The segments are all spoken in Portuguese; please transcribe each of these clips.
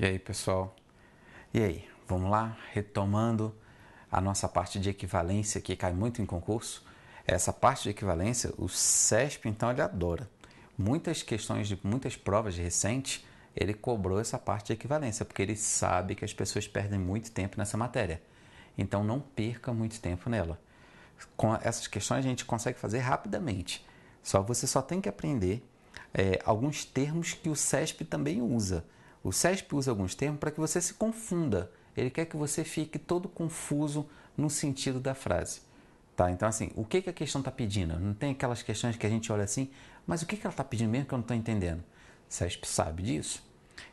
E aí, pessoal? E aí, vamos lá? Retomando a nossa parte de equivalência que cai muito em concurso. Essa parte de equivalência, o CESP, então, ele adora. Muitas questões de muitas provas recentes, ele cobrou essa parte de equivalência, porque ele sabe que as pessoas perdem muito tempo nessa matéria. Então, não perca muito tempo nela. Com essas questões a gente consegue fazer rapidamente. Só você só tem que aprender é, alguns termos que o CESP também usa o CESP usa alguns termos para que você se confunda. Ele quer que você fique todo confuso no sentido da frase. Tá? Então, assim, o que, que a questão está pedindo? Não tem aquelas questões que a gente olha assim, mas o que, que ela está pedindo mesmo que eu não estou entendendo? O CESP sabe disso.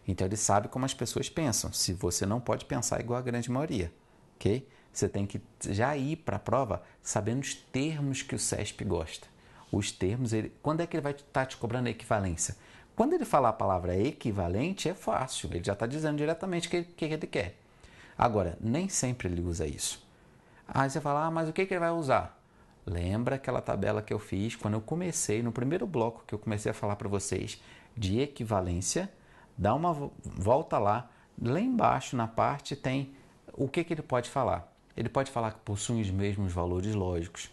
Então, ele sabe como as pessoas pensam. Se você não pode pensar igual a grande maioria, ok? Você tem que já ir para a prova sabendo os termos que o CESP gosta. Os termos, ele, quando é que ele vai estar tá te cobrando a equivalência? Quando ele falar a palavra equivalente, é fácil, ele já está dizendo diretamente o que, que, ele quer. Agora, nem sempre ele usa isso. Aí você fala, ah, mas o que, que ele vai usar? Lembra aquela tabela que eu fiz quando eu comecei, no primeiro bloco que eu comecei a falar para vocês de equivalência? Dá uma volta lá, lá embaixo na parte tem o que, que ele pode falar. Ele pode falar que possuem os mesmos valores lógicos,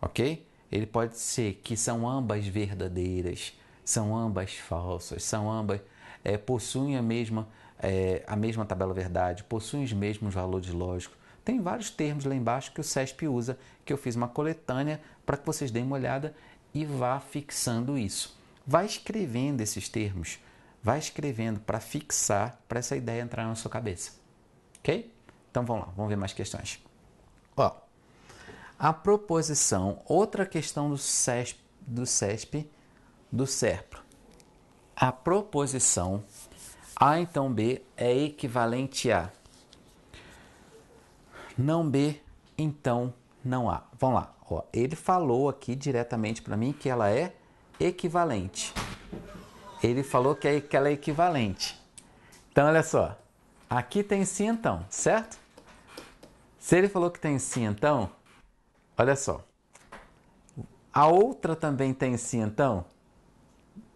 ok? Ele pode ser que são ambas verdadeiras são ambas falsas, são ambas é, possuem a mesma é, a mesma tabela verdade, possuem os mesmos valores lógicos. Tem vários termos lá embaixo que o CESP usa, que eu fiz uma coletânea para que vocês deem uma olhada e vá fixando isso. Vai escrevendo esses termos, vai escrevendo para fixar, para essa ideia entrar na sua cabeça. Ok? Então vamos lá, vamos ver mais questões. Ó, a proposição, outra questão do CESP, do CESP do cérebro. A proposição A então B é equivalente a não B, então não A. Vamos lá. Ó, ele falou aqui diretamente para mim que ela é equivalente. Ele falou que, é, que ela é equivalente. Então, olha só. Aqui tem sim, então, certo? Se ele falou que tem sim, então, olha só. A outra também tem sim, então?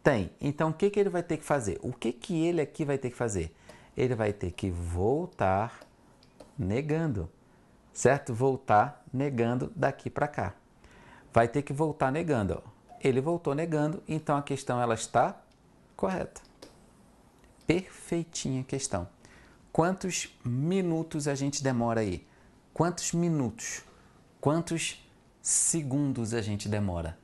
Tem. Então o que, que ele vai ter que fazer? O que, que ele aqui vai ter que fazer? Ele vai ter que voltar negando, certo? Voltar negando daqui para cá. Vai ter que voltar negando. Ó. Ele voltou negando, então a questão ela está correta. Perfeitinha a questão. Quantos minutos a gente demora aí? Quantos minutos? Quantos segundos a gente demora?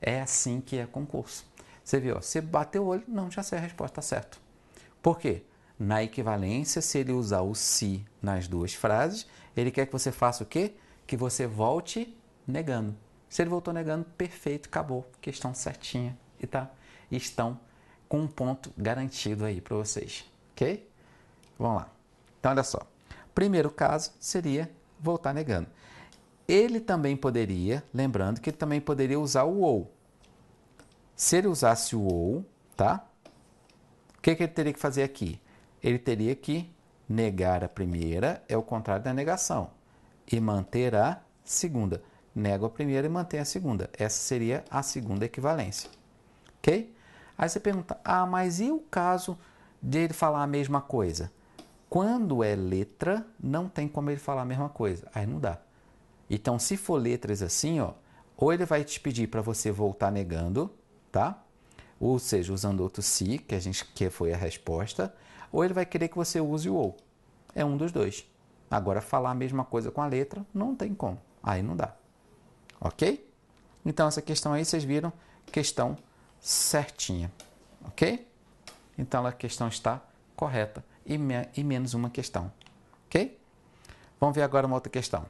É assim que é concurso. Você viu, você bateu o olho, não, já sei a resposta, está certo. Por quê? Na equivalência, se ele usar o se nas duas frases, ele quer que você faça o quê? Que você volte negando. Se ele voltou negando, perfeito, acabou. Questão certinha e tá. Estão com um ponto garantido aí para vocês, ok? Vamos lá. Então, olha só. Primeiro caso seria voltar negando. Ele também poderia, lembrando que ele também poderia usar o ou. Se ele usasse o ou, tá? O que, que ele teria que fazer aqui? Ele teria que negar a primeira, é o contrário da negação, e manter a segunda. Nego a primeira e mantém a segunda. Essa seria a segunda equivalência. Ok? Aí você pergunta: ah, mas e o caso de ele falar a mesma coisa? Quando é letra, não tem como ele falar a mesma coisa. Aí não dá. Então, se for letras assim, ó, ou ele vai te pedir para você voltar negando, tá? Ou seja, usando outro se, que a gente que foi a resposta, ou ele vai querer que você use o ou. É um dos dois. Agora falar a mesma coisa com a letra não tem como. Aí não dá. OK? Então essa questão aí vocês viram, questão certinha. OK? Então a questão está correta e, me e menos uma questão. OK? Vamos ver agora uma outra questão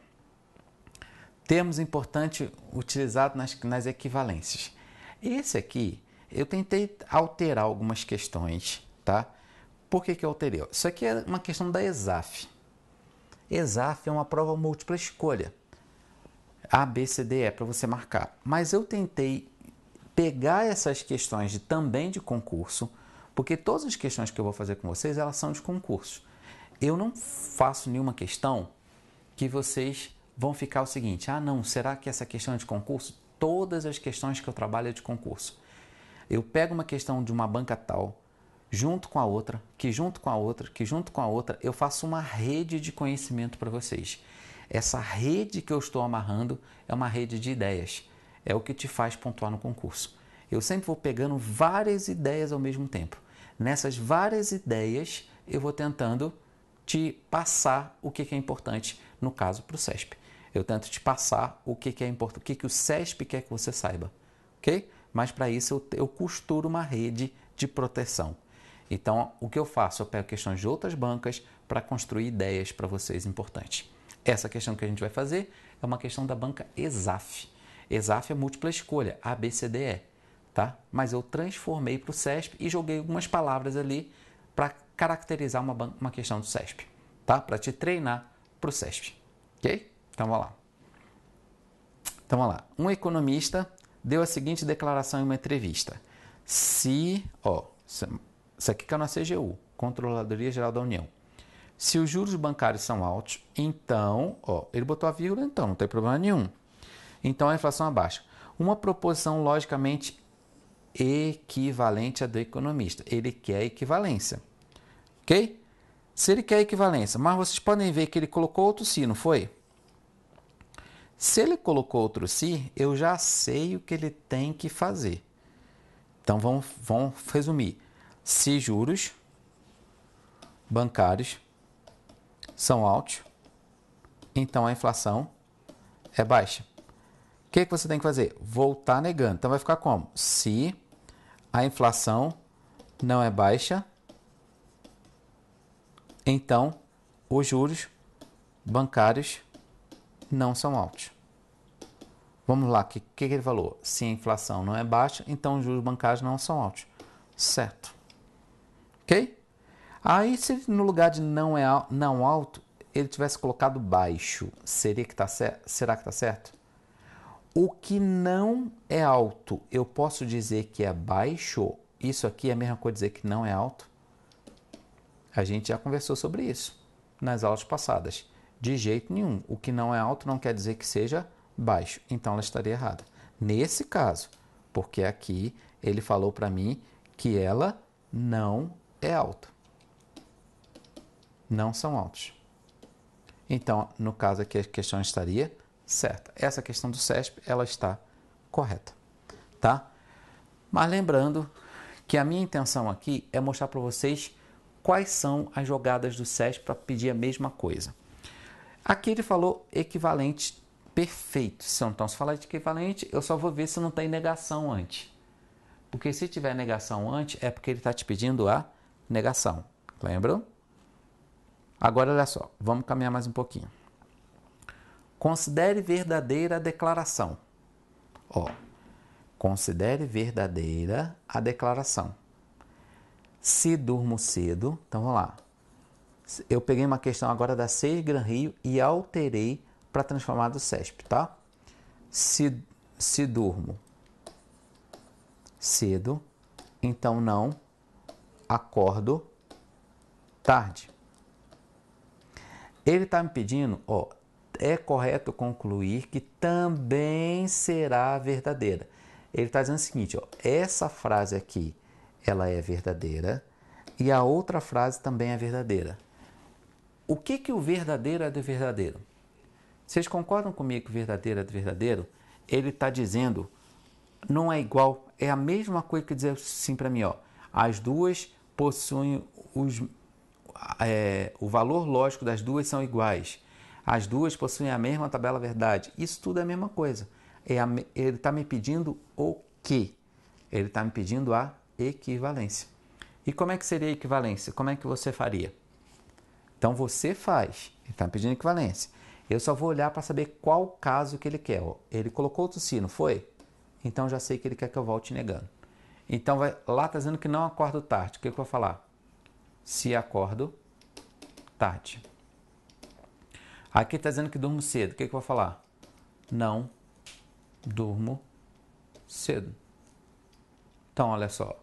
termos importante utilizado nas, nas equivalências. Esse aqui, eu tentei alterar algumas questões, tá? Por que, que eu alterei? Isso aqui é uma questão da ESAF. ESAF é uma prova múltipla escolha. A, B, C, D, E, para você marcar. Mas eu tentei pegar essas questões de, também de concurso, porque todas as questões que eu vou fazer com vocês, elas são de concurso. Eu não faço nenhuma questão que vocês vão ficar o seguinte, ah não, será que essa questão é de concurso? todas as questões que eu trabalho é de concurso. Eu pego uma questão de uma banca tal, junto com a outra, que junto com a outra, que junto com a outra, eu faço uma rede de conhecimento para vocês. Essa rede que eu estou amarrando é uma rede de ideias. É o que te faz pontuar no concurso. Eu sempre vou pegando várias ideias ao mesmo tempo. Nessas várias ideias, eu vou tentando te passar o que é importante, no caso, para o CESP. Eu tento te passar o que, que é importante, o que, que o SESP quer que você saiba, ok? Mas para isso eu, eu costuro uma rede de proteção. Então, o que eu faço? Eu pego questões de outras bancas para construir ideias para vocês importantes. Essa questão que a gente vai fazer é uma questão da banca ESAF. ESAF é múltipla escolha, A, B, C, D, E. Tá? Mas eu transformei para o CESP e joguei algumas palavras ali para caracterizar uma, uma questão do CESP, tá? para te treinar para o CESP. ok? Então, vamos lá. Então, vamos lá. Um economista deu a seguinte declaração em uma entrevista. Se, ó, isso aqui que é na CGU, Controladoria Geral da União. Se os juros bancários são altos, então, ó, ele botou a vírgula, então, não tem problema nenhum. Então, a inflação abaixa. Uma proposição logicamente equivalente à do economista. Ele quer equivalência. Ok? Se ele quer equivalência, mas vocês podem ver que ele colocou outro si, não foi? Se ele colocou outro si, eu já sei o que ele tem que fazer. Então vamos, vamos resumir. Se juros bancários são altos, então a inflação é baixa. O que, é que você tem que fazer? Voltar negando. Então vai ficar como? Se a inflação não é baixa, então os juros bancários não são altos. Vamos lá, o que, que ele falou? Se a inflação não é baixa, então os juros bancários não são altos. Certo. Ok? Aí, se no lugar de não, é, não alto, ele tivesse colocado baixo, seria que tá será que está certo? O que não é alto, eu posso dizer que é baixo? Isso aqui é a mesma coisa dizer que não é alto? A gente já conversou sobre isso nas aulas passadas. De jeito nenhum. O que não é alto não quer dizer que seja baixo. Então ela estaria errada. Nesse caso, porque aqui ele falou para mim que ela não é alta. Não são altos. Então, no caso aqui, a questão estaria certa. Essa questão do CESP, ela está correta, tá? Mas lembrando que a minha intenção aqui é mostrar para vocês quais são as jogadas do CESP para pedir a mesma coisa. Aqui ele falou equivalente perfeito. Se não então, se falar de equivalente, eu só vou ver se não tem tá negação antes. Porque se tiver negação antes, é porque ele está te pedindo a negação. Lembram? Agora, olha só. Vamos caminhar mais um pouquinho. Considere verdadeira a declaração. Ó, considere verdadeira a declaração. Se durmo cedo, então vamos lá eu peguei uma questão agora da 6 Gran Rio e alterei para transformar do CESP, tá? Se, se durmo cedo, então não acordo tarde. Ele está me pedindo, ó, é correto concluir que também será verdadeira. Ele está dizendo o seguinte, ó, essa frase aqui, ela é verdadeira e a outra frase também é verdadeira. O que, que o verdadeiro é do verdadeiro? Vocês concordam comigo que o verdadeiro é do verdadeiro? Ele está dizendo, não é igual, é a mesma coisa que dizer assim para mim, ó. As duas possuem os, é, o valor lógico das duas são iguais. As duas possuem a mesma tabela verdade. Isso tudo é a mesma coisa. É a, ele está me pedindo o quê? Ele está me pedindo a equivalência. E como é que seria a equivalência? Como é que você faria? Então você faz, ele está pedindo equivalência. Eu só vou olhar para saber qual caso que ele quer. ele colocou outro si, não foi? Então já sei que ele quer que eu volte negando. Então vai, lá está dizendo que não acordo tarde. O que, que eu vou falar? Se acordo tarde. Aqui está dizendo que durmo cedo. O que, que eu vou falar? Não durmo cedo. Então olha só.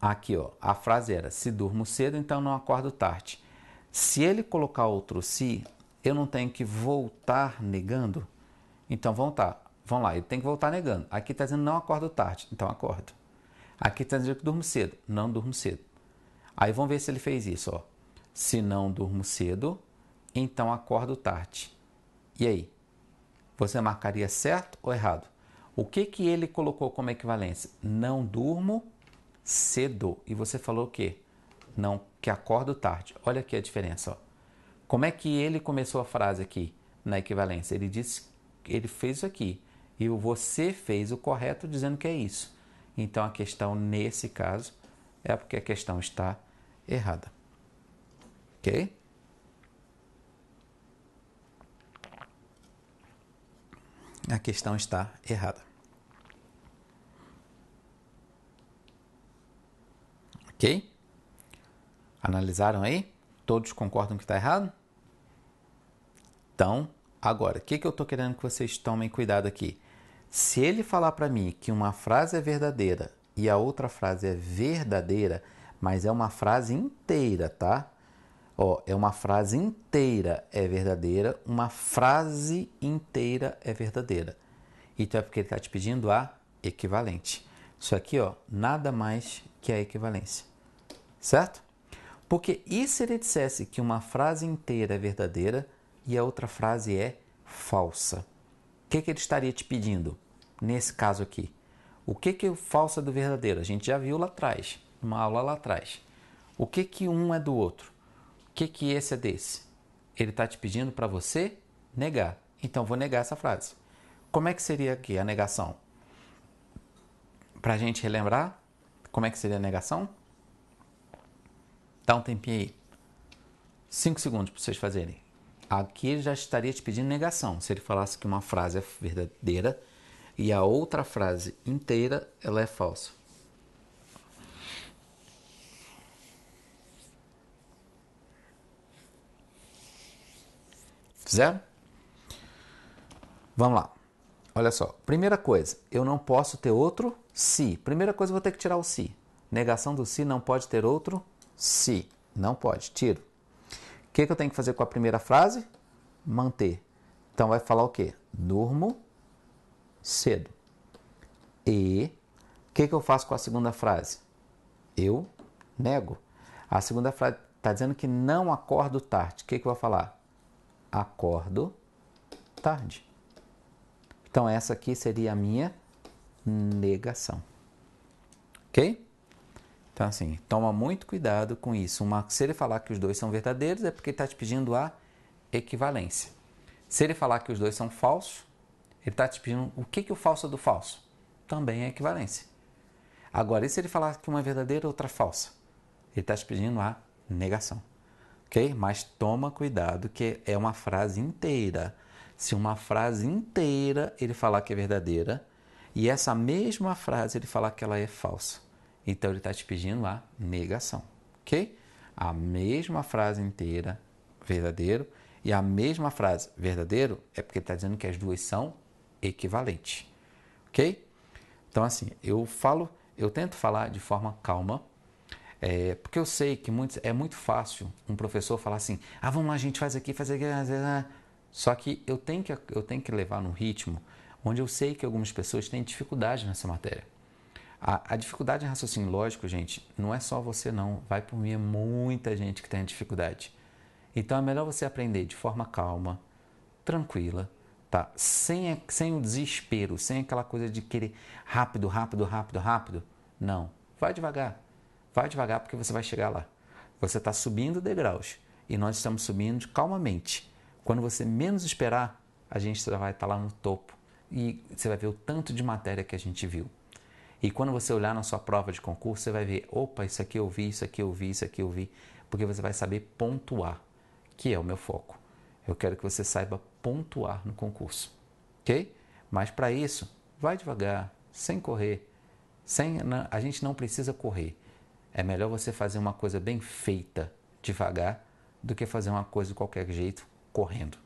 Aqui, ó, a frase era: se durmo cedo, então não acordo tarde. Se ele colocar outro se, eu não tenho que voltar negando? Então vão tá, vão lá, ele tem que voltar negando. Aqui está dizendo não acordo tarde, então acordo. Aqui está dizendo que durmo cedo, não durmo cedo. Aí vamos ver se ele fez isso, ó. Se não durmo cedo, então acordo tarde. E aí? Você marcaria certo ou errado? O que que ele colocou como equivalência? Não durmo cedo e você falou o quê? Não, que acordo tarde. Olha aqui a diferença. Ó. Como é que ele começou a frase aqui na equivalência? Ele disse, ele fez isso aqui e você fez o correto dizendo que é isso. Então a questão nesse caso é porque a questão está errada. Ok? A questão está errada. Ok? Analisaram aí? Todos concordam que está errado? Então, agora, o que, que eu estou querendo que vocês tomem cuidado aqui? Se ele falar para mim que uma frase é verdadeira e a outra frase é verdadeira, mas é uma frase inteira, tá? Ó, é uma frase inteira é verdadeira, uma frase inteira é verdadeira. Então é porque ele está te pedindo a equivalente. Isso aqui, ó, nada mais que a equivalência certo? Porque e se ele dissesse que uma frase inteira é verdadeira e a outra frase é falsa? O que, que ele estaria te pedindo nesse caso aqui? O que, que é falsa do verdadeiro? A gente já viu lá atrás, uma aula lá atrás. O que, que um é do outro? O que, que esse é desse? Ele está te pedindo para você negar. Então vou negar essa frase. Como é que seria aqui a negação? Para a gente relembrar, como é que seria a negação? Dá um tempinho aí. Cinco segundos para vocês fazerem. Aqui ele já estaria te pedindo negação. Se ele falasse que uma frase é verdadeira e a outra frase inteira ela é falsa. Fizeram? Vamos lá. Olha só. Primeira coisa, eu não posso ter outro se. Primeira coisa, eu vou ter que tirar o se. Negação do se não pode ter outro se. Não pode, tiro. O que, que eu tenho que fazer com a primeira frase? Manter. Então vai falar o quê? Durmo cedo. E o que, que eu faço com a segunda frase? Eu nego. A segunda frase está dizendo que não acordo tarde. O que, que eu vou falar? Acordo tarde. Então essa aqui seria a minha negação. Ok? Então, assim, toma muito cuidado com isso. Uma, se ele falar que os dois são verdadeiros, é porque ele está te pedindo a equivalência. Se ele falar que os dois são falsos, ele está te pedindo o que, que o falso é do falso. Também é equivalência. Agora, e se ele falar que uma é verdadeira e outra é falsa? Ele está te pedindo a negação. Ok? Mas toma cuidado, que é uma frase inteira. Se uma frase inteira ele falar que é verdadeira, e essa mesma frase ele falar que ela é falsa então ele está te pedindo a negação, ok? A mesma frase inteira, verdadeiro, e a mesma frase, verdadeiro, é porque ele está dizendo que as duas são equivalentes, ok? Então, assim, eu falo, eu tento falar de forma calma, é, porque eu sei que muitos, é muito fácil um professor falar assim: ah, vamos lá, a gente faz aqui, faz aqui. Só que eu tenho que, eu tenho que levar num ritmo onde eu sei que algumas pessoas têm dificuldade nessa matéria. A, a, dificuldade de raciocínio lógico, gente, não é só você não. Vai por mim, é muita gente que tem dificuldade. Então é melhor você aprender de forma calma, tranquila, tá? Sem, sem o desespero, sem aquela coisa de querer rápido, rápido, rápido, rápido. Não. Vai devagar. Vai devagar porque você vai chegar lá. Você está subindo degraus e nós estamos subindo calmamente. Quando você menos esperar, a gente já vai estar tá lá no topo e você vai ver o tanto de matéria que a gente viu. E quando você olhar na sua prova de concurso, você vai ver, opa, isso aqui eu vi, isso aqui eu vi, isso aqui eu vi, porque você vai saber pontuar, que é o meu foco. Eu quero que você saiba pontuar no concurso, ok? Mas para isso, vai devagar, sem correr, sem, a gente não precisa correr. É melhor você fazer uma coisa bem feita, devagar, do que fazer uma coisa de qualquer jeito, correndo,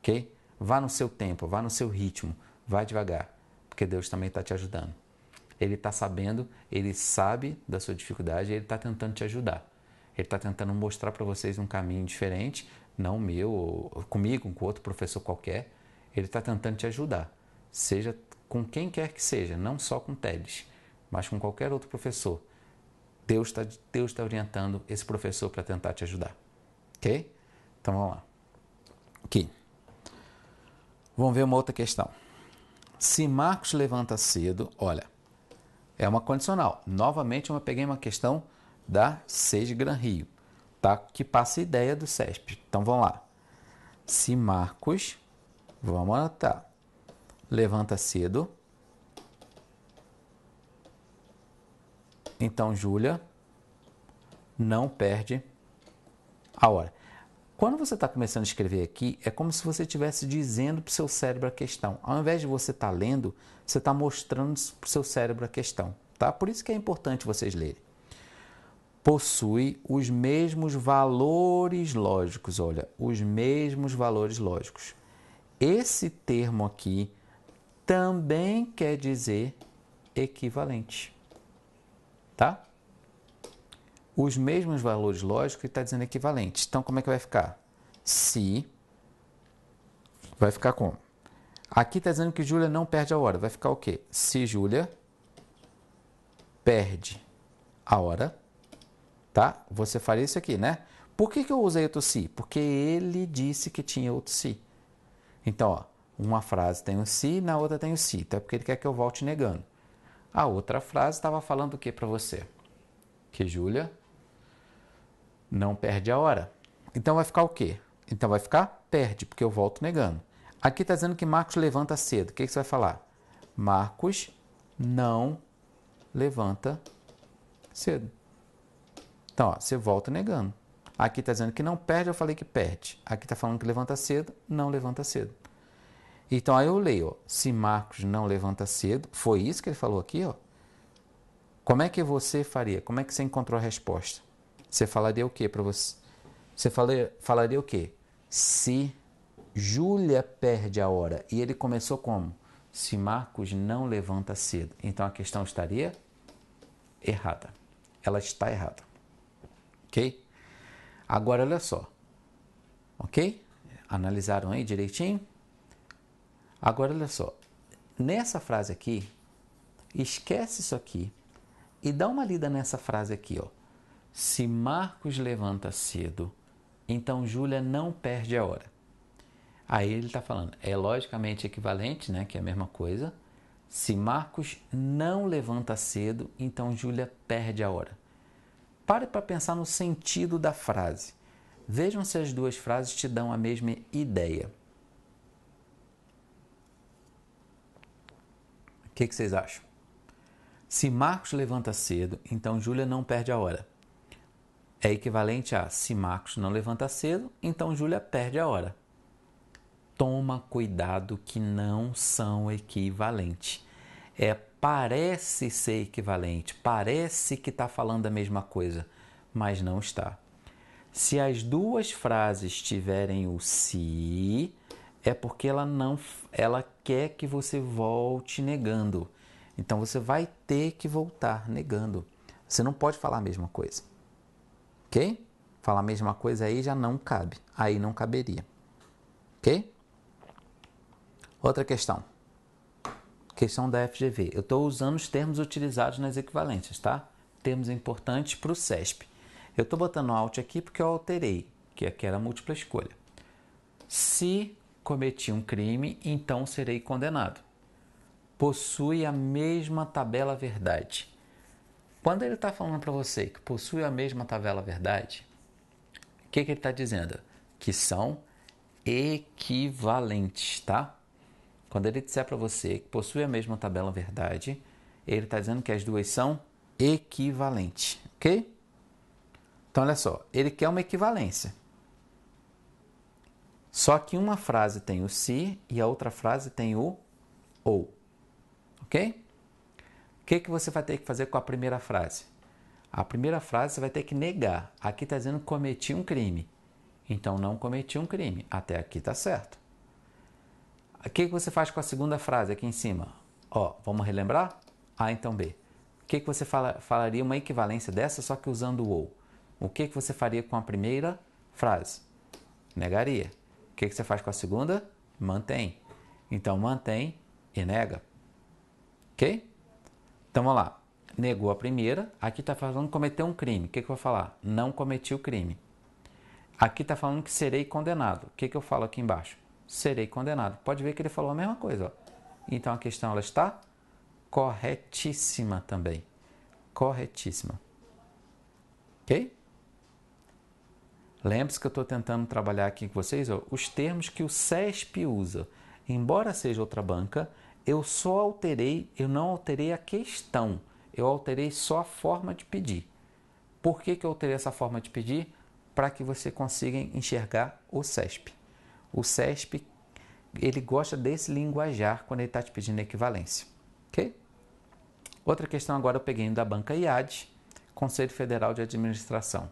ok? Vá no seu tempo, vá no seu ritmo, vá devagar, porque Deus também está te ajudando. Ele está sabendo, ele sabe da sua dificuldade, ele está tentando te ajudar. Ele está tentando mostrar para vocês um caminho diferente, não meu, comigo, com outro professor qualquer. Ele está tentando te ajudar, seja com quem quer que seja, não só com Teles, mas com qualquer outro professor. Deus está Deus tá orientando esse professor para tentar te ajudar. Ok? Então vamos lá. Aqui. Vamos ver uma outra questão. Se Marcos levanta cedo, olha, é uma condicional. Novamente, eu peguei uma questão da Seis Gran Rio, tá? que passa a ideia do CESP. Então, vamos lá. Se Marcos, vamos anotar, levanta cedo. Então, Júlia não perde a hora. Quando você está começando a escrever aqui, é como se você estivesse dizendo para o seu cérebro a questão. Ao invés de você estar tá lendo, você está mostrando para o seu cérebro a questão. Tá? Por isso que é importante vocês lerem. Possui os mesmos valores lógicos. Olha, os mesmos valores lógicos. Esse termo aqui também quer dizer equivalente. Tá? os mesmos valores lógicos e está dizendo equivalentes. Então, como é que vai ficar? Se vai ficar como? Aqui está dizendo que Júlia não perde a hora. Vai ficar o quê? Se Júlia perde a hora, tá? Você faria isso aqui, né? Por que, que eu usei outro se? Si? Porque ele disse que tinha outro se. Si. Então, ó, uma frase tem o se, si, na outra tem o se. Então é porque ele quer que eu volte negando. A outra frase estava falando o quê para você? Que Júlia não perde a hora. Então vai ficar o quê? Então vai ficar perde, porque eu volto negando. Aqui está dizendo que Marcos levanta cedo. O que, que você vai falar? Marcos não levanta cedo. Então, ó, você volta negando. Aqui está dizendo que não perde, eu falei que perde. Aqui está falando que levanta cedo, não levanta cedo. Então aí eu leio, ó, se Marcos não levanta cedo, foi isso que ele falou aqui, ó. Como é que você faria? Como é que você encontrou a resposta? Você falaria o que para você? Você falaria, falaria o que? Se Júlia perde a hora. E ele começou como? Se Marcos não levanta cedo. Então a questão estaria errada. Ela está errada. Ok? Agora olha só. Ok? Analisaram aí direitinho? Agora olha só. Nessa frase aqui, esquece isso aqui e dá uma lida nessa frase aqui, ó. Se Marcos levanta cedo, então Júlia não perde a hora. Aí ele está falando, é logicamente equivalente, né, que é a mesma coisa. Se Marcos não levanta cedo, então Júlia perde a hora. Pare para pensar no sentido da frase. Vejam se as duas frases te dão a mesma ideia. O que, que vocês acham? Se Marcos levanta cedo, então Júlia não perde a hora é equivalente a se Marcos não levanta cedo, então Júlia perde a hora. Toma cuidado que não são equivalentes. É parece ser equivalente, parece que está falando a mesma coisa, mas não está. Se as duas frases tiverem o se, é porque ela não ela quer que você volte negando. Então você vai ter que voltar negando. Você não pode falar a mesma coisa. Ok? Falar a mesma coisa aí já não cabe. Aí não caberia. Ok? Outra questão. Questão da FGV. Eu estou usando os termos utilizados nas equivalências, tá? Termos importantes para o CESP. Eu estou botando alt aqui porque eu alterei, que aqui era múltipla escolha. Se cometi um crime, então serei condenado. Possui a mesma tabela verdade. Quando ele está falando para você que possui a mesma tabela verdade, o que, que ele está dizendo? Que são equivalentes, tá? Quando ele disser para você que possui a mesma tabela verdade, ele está dizendo que as duas são equivalentes, ok? Então, olha só, ele quer uma equivalência. Só que uma frase tem o se si e a outra frase tem o ou, ok? que, que você vai ter que fazer com a primeira frase? A primeira frase você vai ter que negar. Aqui está dizendo cometi um crime. Então não cometi um crime. Até aqui está certo. O que, que você faz com a segunda frase aqui em cima? Ó, vamos relembrar? A então B. O que, que você fala, falaria uma equivalência dessa, só que usando o ou? O que, que você faria com a primeira frase? Negaria. O que, que você faz com a segunda? Mantém. Então mantém e nega. Ok? Então vamos lá. Negou a primeira. Aqui está falando cometeu um crime. O que, que eu vou falar? Não cometi o crime. Aqui está falando que serei condenado. O que, que eu falo aqui embaixo? Serei condenado. Pode ver que ele falou a mesma coisa. Ó. Então a questão ela está corretíssima também. Corretíssima. Ok? Lembre-se que eu estou tentando trabalhar aqui com vocês ó, os termos que o CESP usa. Embora seja outra banca, eu só alterei, eu não alterei a questão, eu alterei só a forma de pedir. Por que, que eu alterei essa forma de pedir? Para que você consiga enxergar o CESP. O CESP, ele gosta desse linguajar quando ele está te pedindo equivalência. Ok? Outra questão agora eu peguei da banca IAD, Conselho Federal de Administração.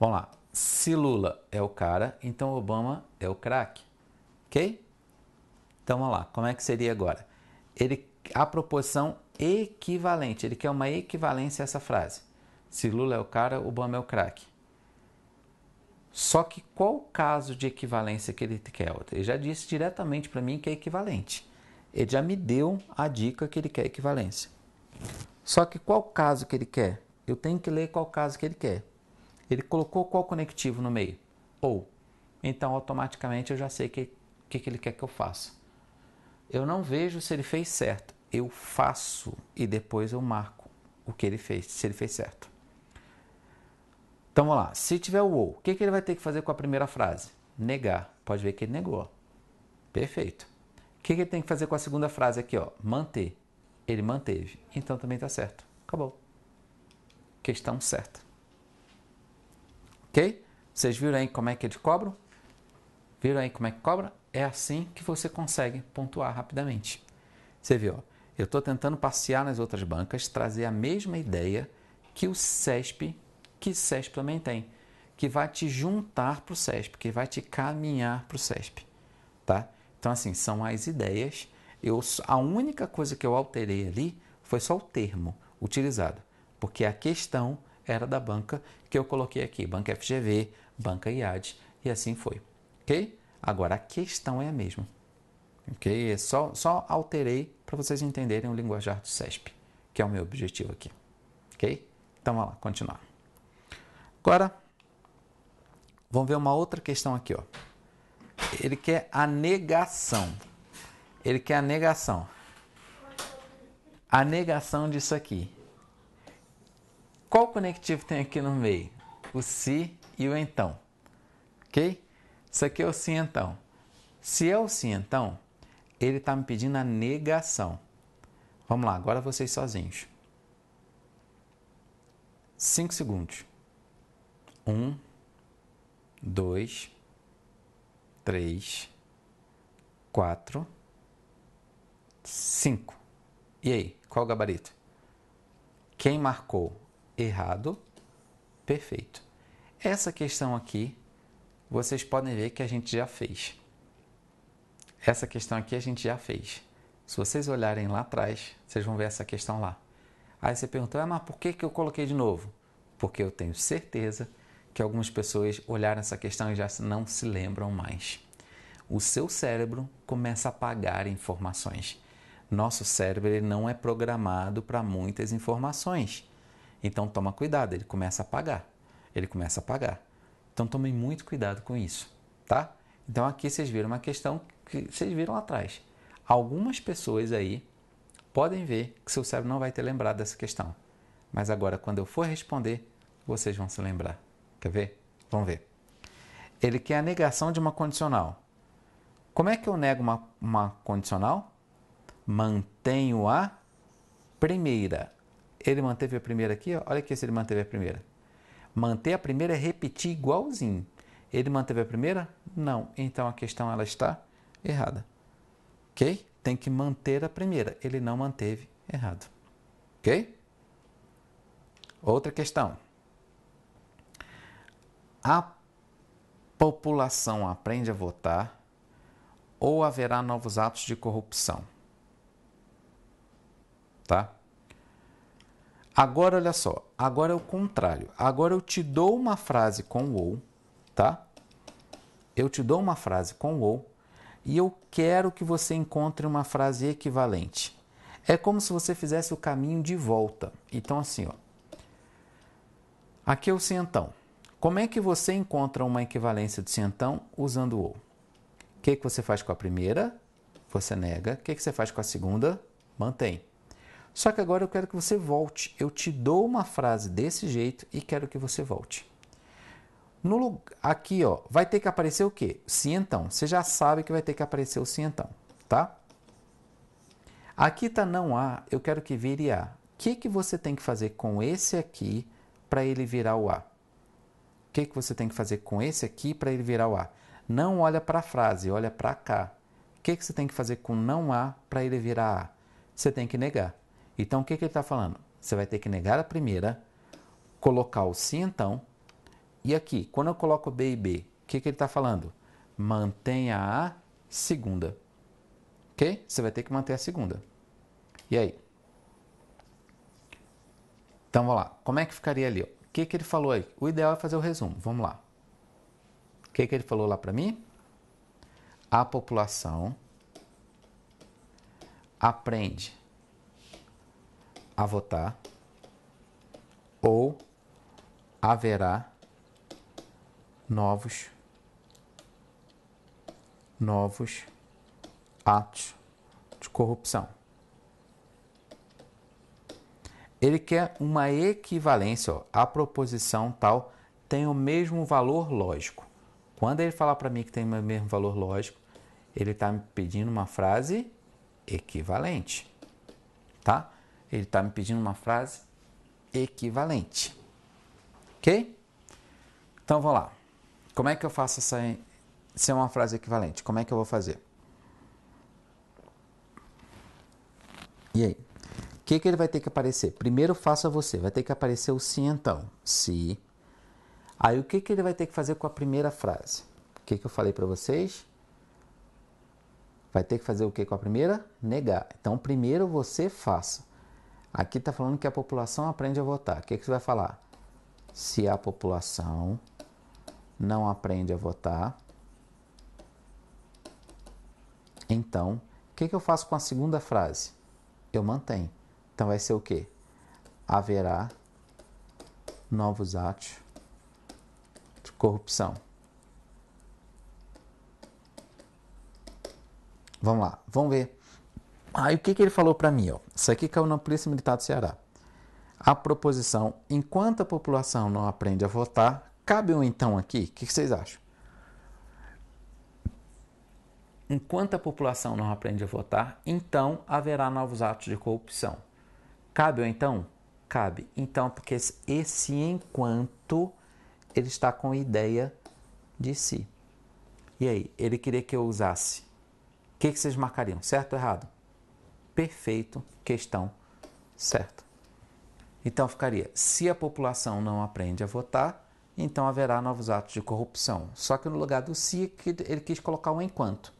Vamos lá. Se Lula é o cara, então Obama é o craque. Ok? Então vamos lá, como é que seria agora? Ele, a proposição equivalente, ele quer uma equivalência a essa frase. Se Lula é o cara, o Obama é o craque. Só que qual o caso de equivalência que ele quer? Ele já disse diretamente para mim que é equivalente. Ele já me deu a dica que ele quer equivalência. Só que qual caso que ele quer? Eu tenho que ler qual caso que ele quer. Ele colocou qual conectivo no meio? Ou. Então, automaticamente, eu já sei o que, que, que ele quer que eu faça eu não vejo se ele fez certo. Eu faço e depois eu marco o que ele fez, se ele fez certo. Então vamos lá. Se tiver o ou, o que, que ele vai ter que fazer com a primeira frase? Negar. Pode ver que ele negou. Perfeito. O que, que ele tem que fazer com a segunda frase aqui? Ó? Manter. Ele manteve. Então também está certo. Acabou. Questão certa. Ok? Vocês viram aí como é que eles cobram? Viram aí como é que cobra? É assim que você consegue pontuar rapidamente. Você viu, eu estou tentando passear nas outras bancas, trazer a mesma ideia que o CESP, que o CESP também tem, que vai te juntar para o CESP, que vai te caminhar para o CESP, tá? Então, assim, são as ideias. Eu, a única coisa que eu alterei ali foi só o termo utilizado, porque a questão era da banca que eu coloquei aqui, banca FGV, banca IAD, e assim foi, ok? Agora, a questão é a mesma. Ok? É só, só alterei para vocês entenderem o linguajar do CESP, que é o meu objetivo aqui. Ok? Então, vamos lá, continuar. Agora, vamos ver uma outra questão aqui. Ó. Ele quer a negação. Ele quer a negação. A negação disso aqui. Qual conectivo tem aqui no meio? O se si e o então. Ok? Isso aqui é o sim então. Se é o sim então, ele está me pedindo a negação. Vamos lá, agora vocês sozinhos. Cinco segundos. Um, dois, três, quatro, cinco. E aí, qual o gabarito? Quem marcou errado, perfeito. Essa questão aqui vocês podem ver que a gente já fez. Essa questão aqui a gente já fez. Se vocês olharem lá atrás, vocês vão ver essa questão lá. Aí você perguntou, ah, mas por que, que eu coloquei de novo? Porque eu tenho certeza que algumas pessoas olharam essa questão e já não se lembram mais. O seu cérebro começa a apagar informações. Nosso cérebro ele não é programado para muitas informações. Então toma cuidado, ele começa a apagar. Ele começa a apagar. Então tomem muito cuidado com isso, tá? Então aqui vocês viram uma questão que vocês viram lá atrás. Algumas pessoas aí podem ver que seu cérebro não vai ter lembrado dessa questão. Mas agora, quando eu for responder, vocês vão se lembrar. Quer ver? Vamos ver. Ele quer a negação de uma condicional. Como é que eu nego uma, uma condicional? Mantenho a primeira. Ele manteve a primeira aqui, ó. olha aqui se ele manteve a primeira. Manter a primeira é repetir igualzinho. Ele manteve a primeira? Não. Então a questão ela está errada. Ok? Tem que manter a primeira. Ele não manteve errado. Ok? Outra questão. A população aprende a votar ou haverá novos atos de corrupção? Tá? Agora, olha só. Agora é o contrário. Agora eu te dou uma frase com ou, tá? Eu te dou uma frase com ou e eu quero que você encontre uma frase equivalente. É como se você fizesse o caminho de volta. Então, assim, ó. Aqui é o cientão. Como é que você encontra uma equivalência de cientão usando o ou? O que, que você faz com a primeira? Você nega. O que, que você faz com a segunda? Mantém. Só que agora eu quero que você volte. Eu te dou uma frase desse jeito e quero que você volte. No, aqui, ó, vai ter que aparecer o quê? Cientão. Você já sabe que vai ter que aparecer o cientão, tá? Aqui tá não há, eu quero que vire A. O que, que você tem que fazer com esse aqui para ele virar o A? O que, que você tem que fazer com esse aqui para ele virar o A? Não olha para a frase, olha para cá. O que, que você tem que fazer com não A para ele virar A? Você tem que negar. Então o que, que ele está falando? Você vai ter que negar a primeira, colocar o sim então. E aqui, quando eu coloco B e B, o que, que ele está falando? Mantenha a segunda. Ok? Você vai ter que manter a segunda. E aí? Então vamos lá. Como é que ficaria ali? O que, que ele falou aí? O ideal é fazer o resumo. Vamos lá. O que, que ele falou lá para mim? A população aprende a votar ou haverá novos novos atos de corrupção. Ele quer uma equivalência. Ó. A proposição tal tem o mesmo valor lógico. Quando ele falar para mim que tem o mesmo valor lógico, ele está me pedindo uma frase equivalente. Tá? ele está me pedindo uma frase equivalente. Ok? Então vamos lá. Como é que eu faço essa ser uma frase equivalente? Como é que eu vou fazer? E aí? O que, que ele vai ter que aparecer? Primeiro faça você, vai ter que aparecer o sim então. Se. Aí o que, que ele vai ter que fazer com a primeira frase? O que, que eu falei para vocês? Vai ter que fazer o que com a primeira? Negar. Então primeiro você faça. Aqui está falando que a população aprende a votar. O que, que você vai falar? Se a população não aprende a votar, então, o que, que eu faço com a segunda frase? Eu mantenho. Então vai ser o quê? Haverá novos atos de corrupção. Vamos lá, vamos ver Aí o que, que ele falou para mim? Ó? Isso aqui que é o Amplíssimo Militar do Ceará. A proposição, enquanto a população não aprende a votar, cabe um então aqui? O que, que vocês acham? Enquanto a população não aprende a votar, então haverá novos atos de corrupção. Cabe ou então? Cabe. Então, porque esse, esse enquanto ele está com ideia de si. E aí, ele queria que eu usasse. O que, que vocês marcariam? Certo ou errado? perfeito, questão certa. Então ficaria: se a população não aprende a votar, então haverá novos atos de corrupção. Só que no lugar do se, ele quis colocar um enquanto.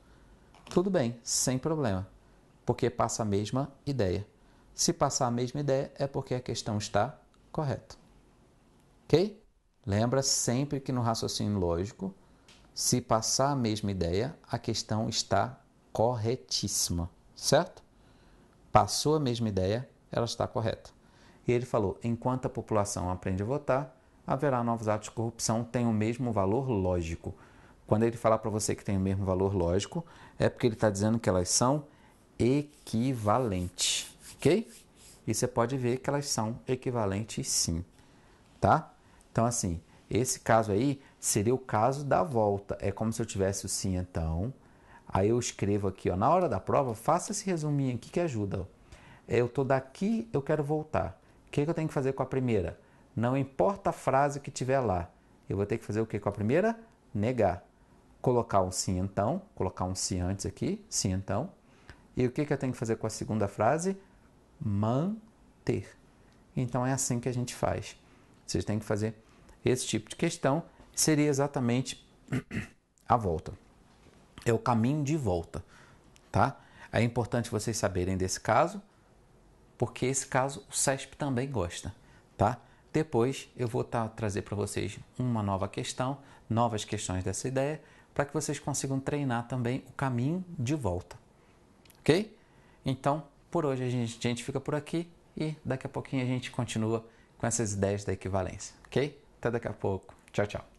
Tudo bem, sem problema, porque passa a mesma ideia. Se passar a mesma ideia, é porque a questão está correta. Ok? Lembra sempre que no raciocínio lógico, se passar a mesma ideia, a questão está corretíssima, certo? passou a mesma ideia, ela está correta. E ele falou: enquanto a população aprende a votar, haverá novos atos de corrupção, tem o mesmo valor lógico. Quando ele falar para você que tem o mesmo valor lógico, é porque ele está dizendo que elas são equivalentes, ok? E você pode ver que elas são equivalentes sim, tá? Então, assim, esse caso aí seria o caso da volta. É como se eu tivesse o sim, então, Aí eu escrevo aqui, ó, na hora da prova, faça esse resuminho aqui que ajuda. É, eu tô daqui, eu quero voltar. O que, que eu tenho que fazer com a primeira? Não importa a frase que tiver lá. Eu vou ter que fazer o que com a primeira? Negar. Colocar um sim então, colocar um sim antes aqui, sim então. E o que, que eu tenho que fazer com a segunda frase? Manter. Então é assim que a gente faz. Vocês têm que fazer esse tipo de questão. Seria exatamente a volta é o caminho de volta, tá? É importante vocês saberem desse caso, porque esse caso o CESP também gosta, tá? Depois eu vou tá, trazer para vocês uma nova questão, novas questões dessa ideia, para que vocês consigam treinar também o caminho de volta, ok? Então, por hoje a gente, a gente fica por aqui e daqui a pouquinho a gente continua com essas ideias da equivalência, ok? Até daqui a pouco. Tchau, tchau.